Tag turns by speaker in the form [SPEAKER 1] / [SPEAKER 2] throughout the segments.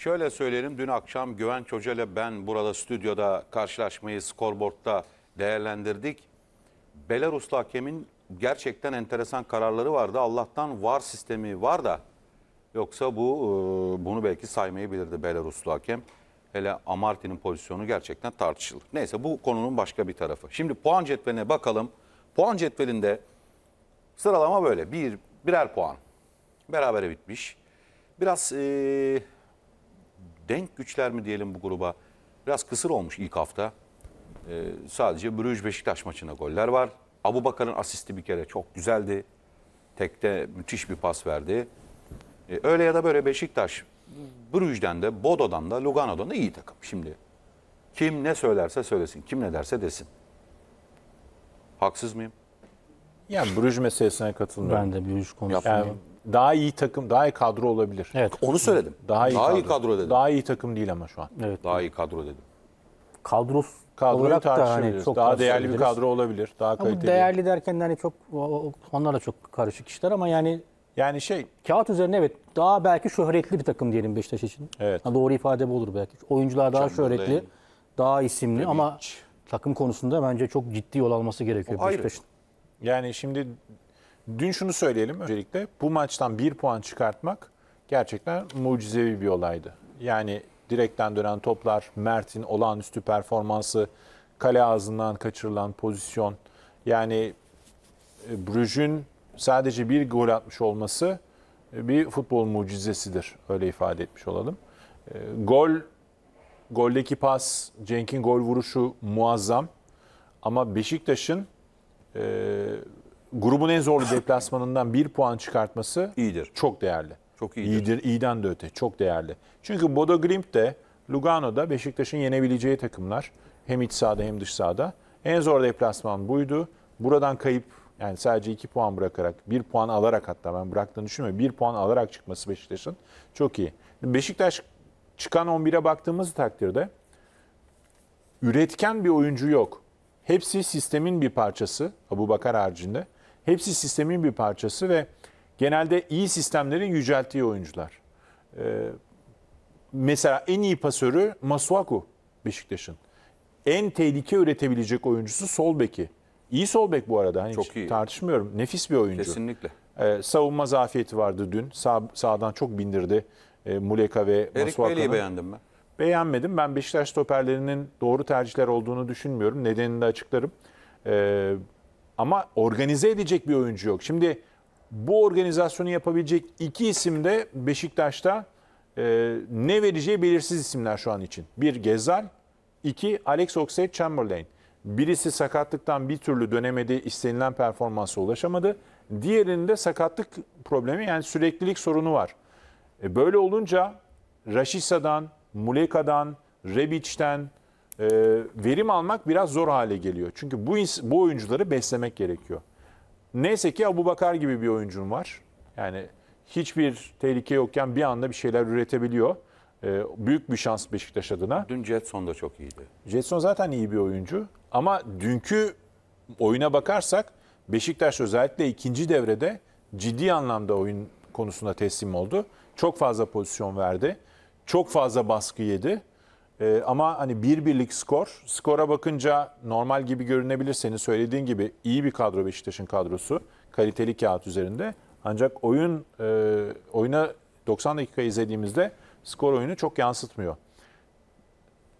[SPEAKER 1] Şöyle söyleyelim dün akşam Güven Hoca ile ben burada stüdyoda karşılaşmayı skorboardta değerlendirdik. Belaruslu hakemin gerçekten enteresan kararları vardı. Allah'tan var sistemi var da yoksa bu e, bunu belki saymayabilirdi Belaruslu hakem. Hele Amartin'in pozisyonu gerçekten tartışılır. Neyse bu konunun başka bir tarafı. Şimdi puan cetveline bakalım. Puan cetvelinde sıralama böyle. Bir, birer puan. Berabere bitmiş. Biraz ee, denk güçler mi diyelim bu gruba? Biraz kısır olmuş ilk hafta. Ee, sadece Brüj Beşiktaş maçına goller var. Abu Bakar'ın asisti bir kere çok güzeldi. Tekte müthiş bir pas verdi. Ee, öyle ya da böyle Beşiktaş Brüj'den de Bodo'dan da Lugano'dan da iyi takım şimdi. Kim ne söylerse söylesin, kim ne derse desin. Haksız mıyım? Ya yani Brüj
[SPEAKER 2] meselesine katılmıyorum. Ben de Brüj konusunda. Yani daha iyi takım, daha iyi kadro olabilir. Evet. Onu söyledim. Daha iyi, Daha kadro. iyi kadro dedim. Daha iyi takım değil ama şu an. Evet. Daha iyi kadro dedim. Kadros Kadroyu olarak da hani çok daha değerli bir kadro olabilir. Daha Ama kaliteli. değerli
[SPEAKER 3] derken de hani çok o- onlar da çok karışık işler ama yani Yani şey kağıt üzerine evet daha belki şöhretli bir takım diyelim Beşiktaş için. Evet. Ha, doğru ifade bu olur belki. Oyuncular daha Şampiyon şöhretli, değil. daha isimli ama takım konusunda bence çok ciddi yol alması gerekiyor O ayrı.
[SPEAKER 2] yani şimdi Dün şunu söyleyelim öncelikle. Bu maçtan bir puan çıkartmak gerçekten mucizevi bir olaydı. Yani direkten dönen toplar, Mert'in olağanüstü performansı, kale ağzından kaçırılan pozisyon. Yani e, Brüj'ün sadece bir gol atmış olması e, bir futbol mucizesidir. Öyle ifade etmiş olalım. E, gol, goldeki pas, Cenk'in gol vuruşu muazzam. Ama Beşiktaş'ın grubun en zorlu deplasmanından bir puan çıkartması iyidir. Çok değerli. Çok iyidir. iyidir. İyiden de öte. Çok değerli. Çünkü Bodo Glimt de Lugano'da Beşiktaş'ın yenebileceği takımlar hem iç sahada hem dış sahada. En zor deplasman buydu. Buradan kayıp yani sadece iki puan bırakarak, bir puan alarak hatta ben bıraktığını düşünmüyorum. bir puan alarak çıkması Beşiktaş'ın çok iyi. Beşiktaş çıkan 11'e baktığımız takdirde üretken bir oyuncu yok. Hepsi sistemin bir parçası Abu Bakar haricinde. Hepsi sistemin bir parçası ve genelde iyi sistemlerin yücelttiği oyuncular. Ee, mesela en iyi pasörü Masuaku Beşiktaş'ın. En tehlike üretebilecek oyuncusu sol beki. İyi sol bek bu arada. Hani çok iyi. Tartışmıyorum. Nefis bir oyuncu. Kesinlikle. Ee, savunma zafiyeti vardı dün. Sağ, sağdan çok bindirdi. Ee, Muleka ve Masuaku'nu. Erik beğendim ben. Beğenmedim. Ben Beşiktaş stoperlerinin doğru tercihler olduğunu düşünmüyorum. Nedenini de açıklarım. Ee, ama organize edecek bir oyuncu yok. Şimdi bu organizasyonu yapabilecek iki isim de Beşiktaş'ta e, ne vereceği belirsiz isimler şu an için. Bir Gezal, iki Alex Oxlade-Chamberlain. Birisi sakatlıktan bir türlü dönemedi, istenilen performansa ulaşamadı. Diğerinde sakatlık problemi yani süreklilik sorunu var. E böyle olunca Rashisa'dan, Muleka'dan, Rebic'ten, e, verim almak biraz zor hale geliyor. Çünkü bu, bu oyuncuları beslemek gerekiyor. Neyse ki Abu Bakar gibi bir oyuncun var. Yani hiçbir tehlike yokken bir anda bir şeyler üretebiliyor. E, büyük bir şans Beşiktaş adına. Dün Jetson da çok iyiydi. Jetson zaten iyi bir oyuncu. Ama dünkü oyuna bakarsak Beşiktaş özellikle ikinci devrede ciddi anlamda oyun konusunda teslim oldu. Çok fazla pozisyon verdi. Çok fazla baskı yedi. Ee, ama hani bir birlik skor. Skora bakınca normal gibi görünebilir. Senin söylediğin gibi iyi bir kadro Beşiktaş'ın kadrosu. Kaliteli kağıt üzerinde. Ancak oyun e, oyuna 90 dakika izlediğimizde skor oyunu çok yansıtmıyor.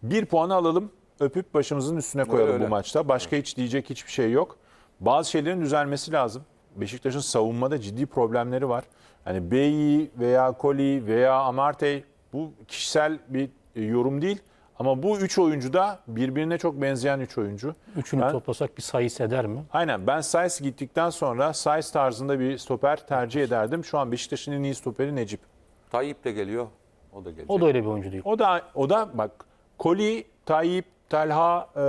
[SPEAKER 2] Bir puanı alalım. Öpüp başımızın üstüne koyalım öyle. bu maçta. Başka hiç diyecek hiçbir şey yok. Bazı şeylerin düzelmesi lazım. Beşiktaş'ın savunmada ciddi problemleri var. Hani Bey veya Koli veya Amartey bu kişisel bir e, yorum değil. Ama bu üç oyuncu da birbirine çok
[SPEAKER 1] benzeyen üç oyuncu.
[SPEAKER 3] Üçünü ben, toplasak bir Sayıs eder mi?
[SPEAKER 2] Aynen. Ben Sayıs gittikten sonra Sayıs tarzında bir stoper tercih ederdim. Şu an Beşiktaş'ın en iyi stoperi Necip.
[SPEAKER 1] Tayyip de geliyor.
[SPEAKER 2] O da gelecek. O da öyle bir oyuncu değil. O da o da bak Koli, Tayyip, Talha, e,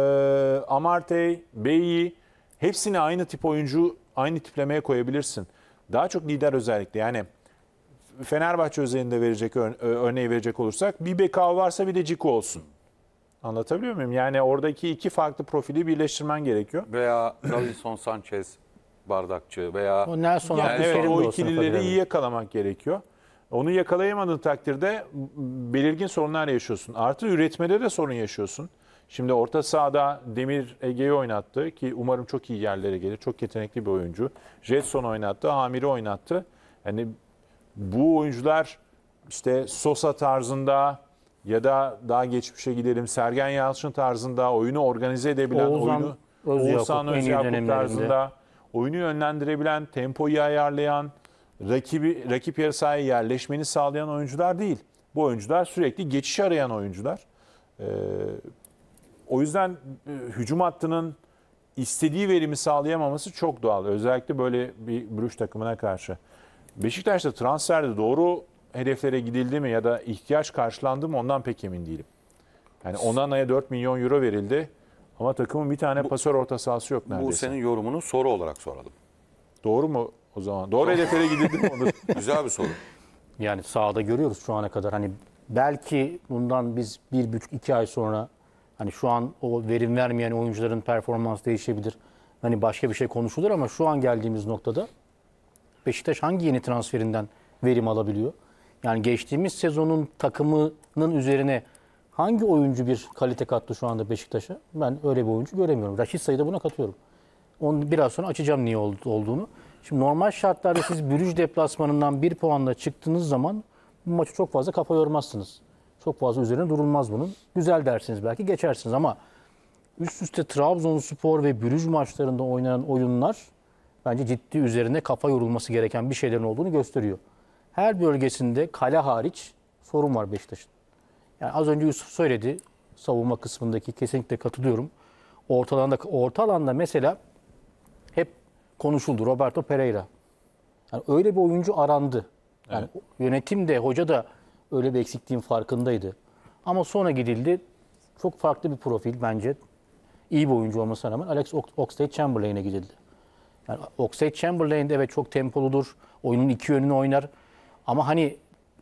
[SPEAKER 2] Amartey, Beyi hepsini aynı tip oyuncu aynı tiplemeye koyabilirsin. Daha çok lider özellikle yani Fenerbahçe özelinde verecek e, örneği verecek olursak bir Bekal varsa bir de Ciku olsun. Anlatabiliyor muyum? Yani oradaki iki farklı profili birleştirmen gerekiyor.
[SPEAKER 1] Veya Davinson Sanchez bardakçı veya
[SPEAKER 3] O Nelson yani evet, o ikilileri iyi
[SPEAKER 2] yakalamak gerekiyor. Onu yakalayamadığın takdirde belirgin sorunlar yaşıyorsun. Artı üretmede de sorun yaşıyorsun. Şimdi orta sahada Demir Ege'yi oynattı ki umarım çok iyi yerlere gelir. Çok yetenekli bir oyuncu. Jetson oynattı, Hamir'i oynattı. Yani bu oyuncular işte Sosa tarzında ya da daha geçmişe gidelim Sergen Yalçın tarzında oyunu organize edebilen Oğuzhan, oyunu Özyakup, Oğuzhan Özyakup tarzında oyunu yönlendirebilen, tempoyu ayarlayan, rakibi rakip yarı sahaya yerleşmeni sağlayan oyuncular değil. Bu oyuncular sürekli geçiş arayan oyuncular. Ee, o yüzden e, hücum hattının istediği verimi sağlayamaması çok doğal. Özellikle böyle bir Brüş takımına karşı. Beşiktaş'ta transferde doğru hedeflere gidildi mi ya da ihtiyaç karşılandı mı ondan pek emin değilim. Yani Onana'ya 4 milyon euro verildi ama takımın bir tane bu, pasör orta sahası yok neredeyse. Bu senin
[SPEAKER 1] yorumunu soru olarak soralım.
[SPEAKER 2] Doğru mu
[SPEAKER 3] o zaman? Doğru hedeflere gidildi mi onu? Güzel bir soru. Yani sahada görüyoruz şu ana kadar. Hani belki bundan biz bir buçuk iki ay sonra hani şu an o verim vermeyen oyuncuların performans değişebilir. Hani başka bir şey konuşulur ama şu an geldiğimiz noktada Beşiktaş hangi yeni transferinden verim alabiliyor? Yani geçtiğimiz sezonun takımının üzerine hangi oyuncu bir kalite kattı şu anda Beşiktaş'a? Ben öyle bir oyuncu göremiyorum. Raşit Sayı'da buna katıyorum. Onu biraz sonra açacağım niye olduğunu. Şimdi normal şartlarda siz Brüj deplasmanından bir puanla çıktığınız zaman bu maçı çok fazla kafa yormazsınız. Çok fazla üzerine durulmaz bunun. Güzel dersiniz belki geçersiniz ama üst üste Trabzonspor ve Brüj maçlarında oynanan oyunlar bence ciddi üzerine kafa yorulması gereken bir şeylerin olduğunu gösteriyor her bölgesinde kale hariç sorun var Beşiktaş'ın. Yani az önce Yusuf söyledi savunma kısmındaki kesinlikle katılıyorum. Orta alanda, orta alanda mesela hep konuşuldu Roberto Pereira. Yani öyle bir oyuncu arandı. Yani evet. Yönetim de hoca da öyle bir eksikliğin farkındaydı. Ama sonra gidildi. Çok farklı bir profil bence. İyi bir oyuncu olmasına rağmen Alex Oxlade-Chamberlain'e gidildi. Yani Oxlade-Chamberlain de evet çok tempoludur. Oyunun iki yönünü oynar. Ama hani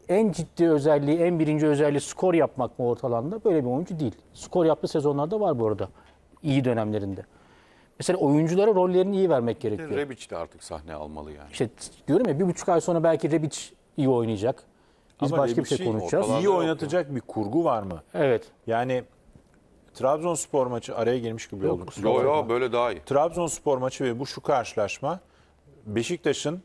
[SPEAKER 3] en ciddi özelliği, en birinci özelliği skor yapmak mı ortalanda Böyle bir oyuncu değil. Skor yaptığı sezonlarda var bu arada. İyi dönemlerinde. Mesela oyunculara rollerini iyi vermek gerekiyor.
[SPEAKER 1] Rebic de artık sahne almalı
[SPEAKER 3] yani. İşte diyorum ya bir buçuk ay sonra belki Rebic iyi oynayacak. Biz Ama başka Rebic'i bir şey konuşacağız. İyi oynatacak
[SPEAKER 2] bir kurgu var mı? Evet. Yani Trabzonspor maçı araya girmiş gibi olduk. Yok yok böyle daha iyi. Trabzonspor maçı ve bu şu karşılaşma Beşiktaş'ın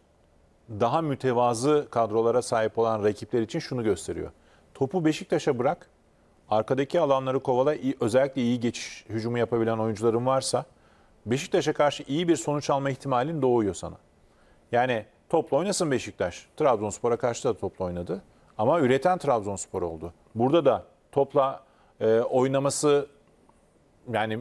[SPEAKER 2] daha mütevazı kadrolara sahip olan rakipler için şunu gösteriyor. Topu Beşiktaş'a bırak, arkadaki alanları kovala, özellikle iyi geçiş hücumu yapabilen oyuncuların varsa Beşiktaş'a karşı iyi bir sonuç alma ihtimalin doğuyor sana. Yani topla oynasın Beşiktaş. Trabzonspor'a karşı da topla oynadı. Ama üreten Trabzonspor oldu. Burada da topla e, oynaması yani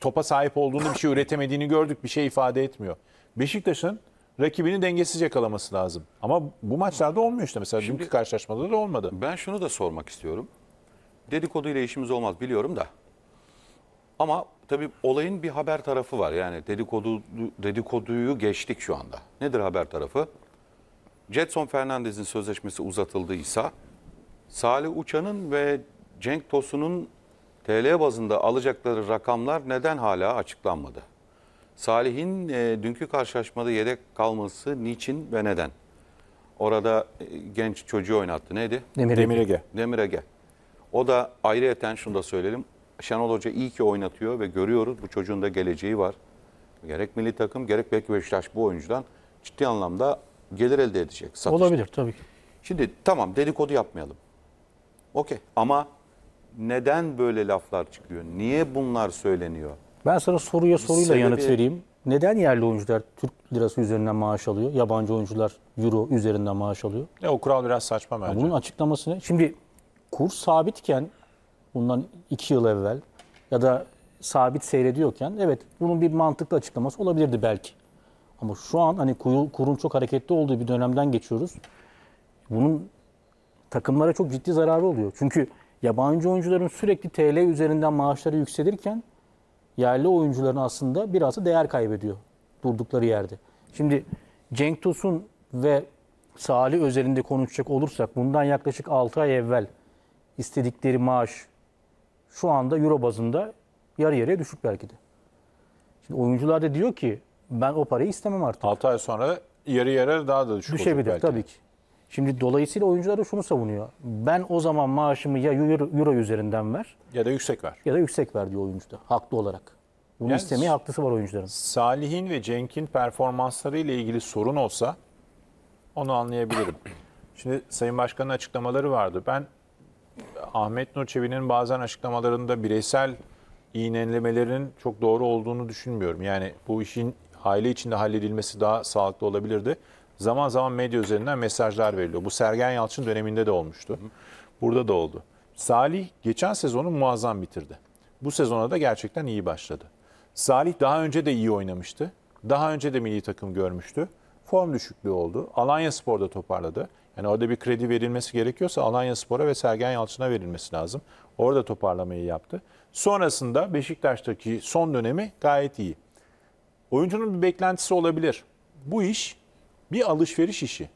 [SPEAKER 2] topa sahip olduğunda bir şey üretemediğini gördük. Bir şey ifade etmiyor. Beşiktaş'ın rakibini dengesiz yakalaması lazım. Ama bu maçlarda olmuyor işte. Mesela Şimdi, dünkü karşılaşmada da olmadı.
[SPEAKER 1] Ben şunu da sormak istiyorum. Dedikoduyla işimiz olmaz biliyorum da. Ama tabii olayın bir haber tarafı var. Yani dedikodu dedikoduyu geçtik şu anda. Nedir haber tarafı? Jetson Fernandez'in sözleşmesi uzatıldıysa Salih Uçan'ın ve Cenk Tosun'un TL bazında alacakları rakamlar neden hala açıklanmadı? Salih'in e, dünkü karşılaşmada yedek kalması niçin ve neden? Orada e, genç çocuğu oynattı. Neydi? Demir, Demir Ege. Demir Ege. O da ayrıyeten şunu da söyleyelim. Şenol Hoca iyi ki oynatıyor ve görüyoruz bu çocuğun da geleceği var. Gerek milli takım gerek belki Beşiktaş bu oyuncudan ciddi anlamda gelir elde edecek. Satışta. Olabilir tabii ki. Şimdi tamam dedikodu yapmayalım. Okey ama neden böyle laflar çıkıyor? Niye bunlar söyleniyor?
[SPEAKER 3] Ben sana soruya soruyla Sebebi... yanıt vereyim. Neden yerli oyuncular Türk lirası üzerinden maaş alıyor? Yabancı oyuncular Euro üzerinden maaş alıyor?
[SPEAKER 2] Ya o kural biraz saçma bence.
[SPEAKER 3] Ya bunun açıklamasını Şimdi kur sabitken bundan iki yıl evvel ya da sabit seyrediyorken evet bunun bir mantıklı açıklaması olabilirdi belki. Ama şu an hani kurun çok hareketli olduğu bir dönemden geçiyoruz. Bunun takımlara çok ciddi zararı oluyor. Çünkü yabancı oyuncuların sürekli TL üzerinden maaşları yükselirken yerli oyuncuların aslında biraz da değer kaybediyor durdukları yerde. Şimdi Cenk Tosun ve Salih özelinde konuşacak olursak bundan yaklaşık 6 ay evvel istedikleri maaş şu anda euro bazında yarı yarıya düşük belki de. Şimdi oyuncular da diyor ki ben o parayı istemem artık. 6 ay sonra
[SPEAKER 2] yarı yarıya daha da düşük Düşebilir tabii
[SPEAKER 3] ki. Şimdi dolayısıyla oyuncular da şunu savunuyor. Ben o zaman maaşımı ya euro, euro üzerinden ver. Ya da yüksek ver. Ya da yüksek ver diyor oyuncu da haklı olarak. Bunu yani, istemeye haklısı var oyuncuların. Salih'in
[SPEAKER 2] ve Cenk'in performansları ile ilgili sorun olsa onu anlayabilirim. Şimdi Sayın Başkan'ın açıklamaları vardı. Ben Ahmet Nur Çebi'nin bazen açıklamalarında bireysel iğnelemelerin çok doğru olduğunu düşünmüyorum. Yani bu işin aile içinde halledilmesi daha sağlıklı olabilirdi zaman zaman medya üzerinden mesajlar veriliyor. Bu Sergen Yalçın döneminde de olmuştu. Burada da oldu. Salih geçen sezonu muazzam bitirdi. Bu sezona da gerçekten iyi başladı. Salih daha önce de iyi oynamıştı. Daha önce de milli takım görmüştü. Form düşüklüğü oldu. Alanya Spor'da toparladı. Yani orada bir kredi verilmesi gerekiyorsa Alanya Spor'a ve Sergen Yalçın'a verilmesi lazım. Orada toparlamayı yaptı. Sonrasında Beşiktaş'taki son dönemi gayet iyi. Oyuncunun bir beklentisi olabilir. Bu iş bir alışveriş işi.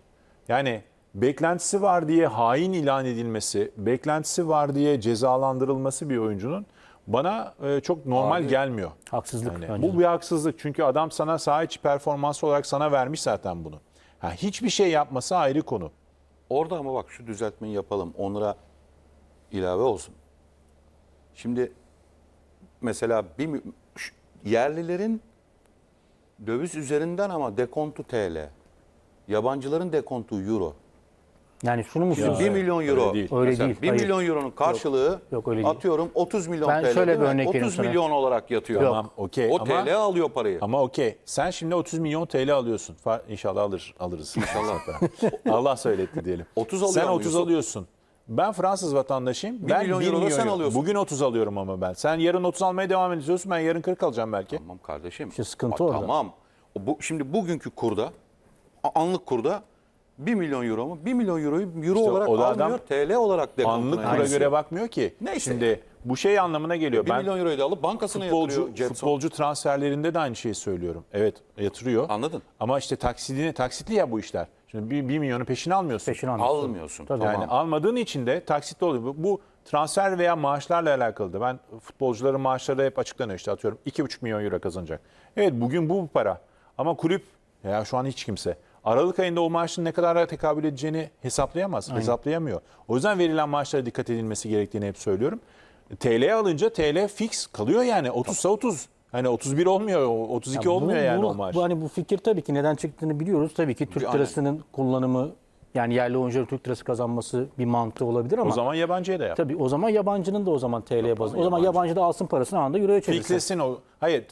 [SPEAKER 2] Yani beklentisi var diye hain ilan edilmesi, beklentisi var diye cezalandırılması bir oyuncunun bana e, çok normal Abi, gelmiyor. Haksızlık. Yani, bu bir haksızlık çünkü adam sana saha içi performans olarak sana vermiş
[SPEAKER 1] zaten bunu. Ha, hiçbir şey yapması ayrı konu. Orada ama bak şu düzeltmeyi yapalım. Onlara ilave olsun. Şimdi mesela bir yerlilerin döviz üzerinden ama dekontu TL. Yabancıların dekontu euro.
[SPEAKER 3] Yani şunu mu Şimdi 1 milyon euro. Öyle değil.
[SPEAKER 1] Öyle değil, 1 hayır. milyon euronun karşılığı Yok, öyle değil. atıyorum 30 milyon Ben TL. şöyle bir örnek vereyim 30 sana. milyon olarak yatıyor. Tamam, okey O ama- TL alıyor parayı.
[SPEAKER 2] Ama okey. Sen şimdi 30 milyon TL alıyorsun. İnşallah alır, alırız. İnşallah. Allah söyletti diyelim. 30 alıyor Sen 30 Yusuf. alıyorsun. Ben Fransız vatandaşıyım. ben milyon 1 euro sen alıyorsun. Bugün 30 alıyorum ama ben. Sen yarın 30 almaya devam
[SPEAKER 1] ediyorsun. Ben yarın 40 alacağım belki. Tamam kardeşim. İşte sıkıntı orada. Tamam. Bu, şimdi bugünkü kurda anlık kurda 1 milyon euro mu? 1 milyon euroyu euro işte olarak o almıyor, adam TL
[SPEAKER 2] olarak dekontuna. Anlık kura göre bakmıyor ki. Neyse. Şimdi bu şey anlamına geliyor. 1 ben milyon euroyu da alıp bankasına futbolcu, yatırıyor. Jetson. Futbolcu transferlerinde de aynı şeyi söylüyorum. Evet yatırıyor. Anladın. Ama işte taksidine, taksitli ya bu işler. Şimdi 1, 1 milyonu peşini almıyorsun. Peşini almıyorsun. Almıyorsun. Tabii. Yani tamam. almadığın için de taksitli oluyor. Bu, bu transfer veya maaşlarla alakalı da ben futbolcuların maaşları da hep açıklanıyor işte atıyorum 2,5 milyon euro kazanacak. Evet bugün bu para ama kulüp ya şu an hiç kimse Aralık ayında o maaşın ne kadar tekabül edeceğini hesaplayamaz, Aynen. hesaplayamıyor. O yüzden verilen maaşlara dikkat edilmesi gerektiğini hep söylüyorum. TL'ye alınca TL fix kalıyor yani 30'sa 30. Hani 31 olmuyor, 32 ya bu, olmuyor yani bu, o maaş. Bu,
[SPEAKER 3] hani bu fikir tabii ki neden çıktığını biliyoruz. Tabii ki Türk yani. lirasının kullanımı yani yerli oyuncuların Türk lirası kazanması bir mantığı olabilir ama. O zaman yabancıya da yap. Tabii o zaman yabancının da o zaman TL'ye bazı. O zaman yabancı. da alsın parasını anında euroya çevirsin. Fixlesin
[SPEAKER 2] o. Hayır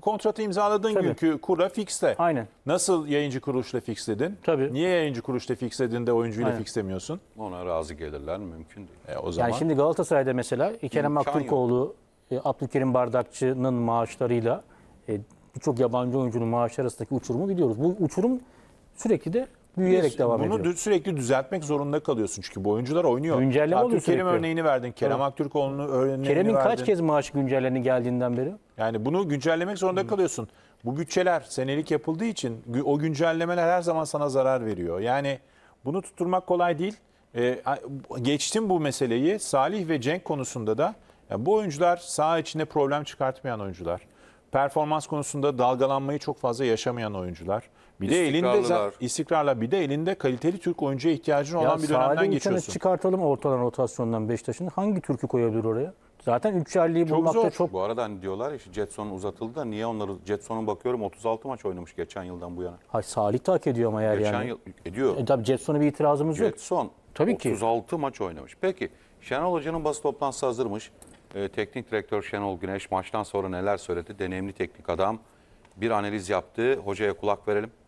[SPEAKER 2] kontratı imzaladığın Tabii. günkü kura fixte. Aynen. Nasıl yayıncı kuruluşla fixledin? Tabii. Niye yayıncı kuruluşla fixledin de oyuncuyla Aynen. fixlemiyorsun?
[SPEAKER 1] Ona razı gelirler mümkün değil. E, o zaman... Yani şimdi
[SPEAKER 3] Galatasaray'da mesela Kerem Aktürkoğlu, e, Abdülkerim Bardakçı'nın maaşlarıyla e, birçok yabancı oyuncunun maaşı arasındaki uçurumu biliyoruz. Bu uçurum sürekli de büyüyerek Biz devam bunu ediyor. Bunu
[SPEAKER 2] sürekli düzeltmek zorunda kalıyorsun çünkü bu oyuncular oynuyor. Güncelleme oluyor sürekli. örneğini verdin. Kerem Aktürkoğlu'nu örneğini Kerem'in kaç kez
[SPEAKER 3] maaş güncelleni geldiğinden
[SPEAKER 2] beri? Yani bunu güncellemek zorunda hmm. kalıyorsun. Bu bütçeler senelik yapıldığı için o güncellemeler her zaman sana zarar veriyor. Yani bunu tutturmak kolay değil. Ee, geçtim bu meseleyi. Salih ve Cenk konusunda da yani bu oyuncular saha içinde problem çıkartmayan oyuncular. Performans konusunda dalgalanmayı çok fazla yaşamayan oyuncular. Bir de elinde istikrarla bir de elinde kaliteli Türk oyuncuya ihtiyacın olan ya bir dönemden geçiyorsun.
[SPEAKER 3] çıkartalım ortadan rotasyondan Beşiktaş'ın. Hangi Türk'ü koyabilir oraya? Zaten üçerliği bulmakta çok zor. çok...
[SPEAKER 1] Bu arada hani diyorlar ya işte Jetson uzatıldı da niye onları... Jetson'un bakıyorum 36 maç oynamış geçen yıldan bu yana.
[SPEAKER 3] Hayır Salih de hak ediyor ama eğer geçen Yıl, ediyor. E, tabii Jetson'a bir itirazımız Jetson, yok.
[SPEAKER 1] Jetson tabii 36 ki. maç oynamış. Peki Şenol Hoca'nın basın toplantısı hazırmış. Ee, teknik direktör Şenol Güneş maçtan sonra neler söyledi? Deneyimli teknik adam. Bir analiz yaptı. Hocaya kulak verelim.